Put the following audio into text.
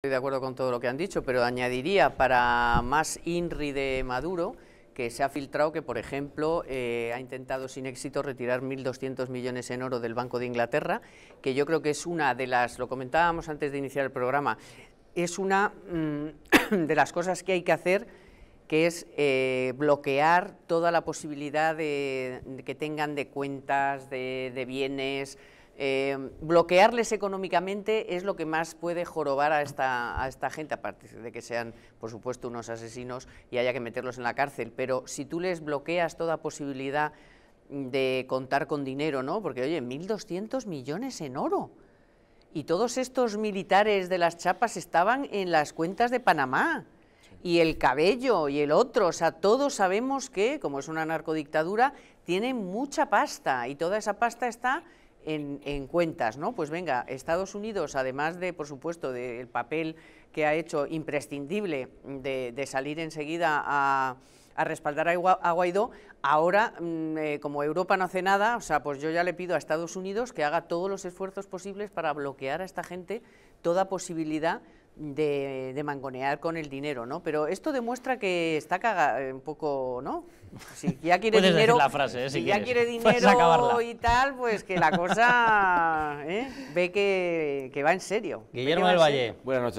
Estoy de acuerdo con todo lo que han dicho, pero añadiría para más INRI de Maduro que se ha filtrado que, por ejemplo, eh, ha intentado sin éxito retirar 1.200 millones en oro del Banco de Inglaterra, que yo creo que es una de las, lo comentábamos antes de iniciar el programa, es una mm, de las cosas que hay que hacer que es eh, bloquear toda la posibilidad de, que tengan de cuentas, de bienes, Em, bloquearles económicamente es lo que más puede jorobar a esta, a esta gente, aparte de que sean, por supuesto, unos asesinos y haya que meterlos en la cárcel. Pero si tú les bloqueas toda posibilidad de contar con dinero, ¿no? Porque, oye, 1.200 millones en oro. Y todos estos militares de las chapas estaban en las cuentas de Panamá. Y el cabello y el otro, o sea, todos sabemos que, como es una narcodictadura, tiene mucha pasta y toda esa pasta está en, cuentas, ¿no? Pues venga, Estados Unidos, además de, por supuesto, del papel que ha hecho imprescindible de, salir enseguida a, respaldar a Guaidó, ahora mm, eh, como Europa no hace nada, o sea, pues yo ya le pido a Estados Unidos que haga todos los esfuerzos posibles para bloquear a esta gente toda posibilidad de, mangonear con el dinero, ¿no? Pero esto demuestra que está caga eh, un poco, ¿no? Si ya quiere dinero, eh, ya quiere dinero y tal, pues que la cosa ¿eh? ve que, que, va en serio. Guillermo del Valle. Buenas noches.